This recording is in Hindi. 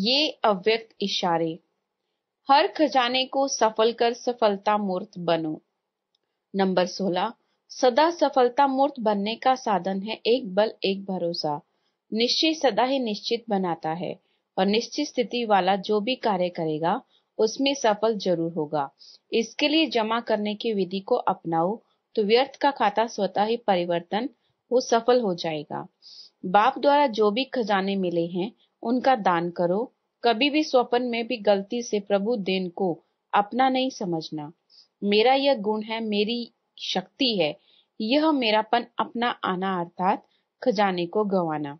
ये अव्यक्त इशारे हर खजाने को सफल कर सफलता मूर्त बनो नंबर सोलह सदा सफलता मूर्त बनने का साधन है एक बल एक भरोसा निश्चय सदा ही निश्चित बनाता है और निश्चित स्थिति वाला जो भी कार्य करेगा उसमें सफल जरूर होगा इसके लिए जमा करने की विधि को अपनाओ तो व्यर्थ का खाता स्वतः ही परिवर्तन वो सफल हो जाएगा बाप द्वारा जो भी खजाने मिले हैं उनका दान करो कभी भी स्वप्न में भी गलती से प्रभु देन को अपना नहीं समझना मेरा यह गुण है मेरी शक्ति है यह मेरापन अपना आना अर्थात खजाने को गवाना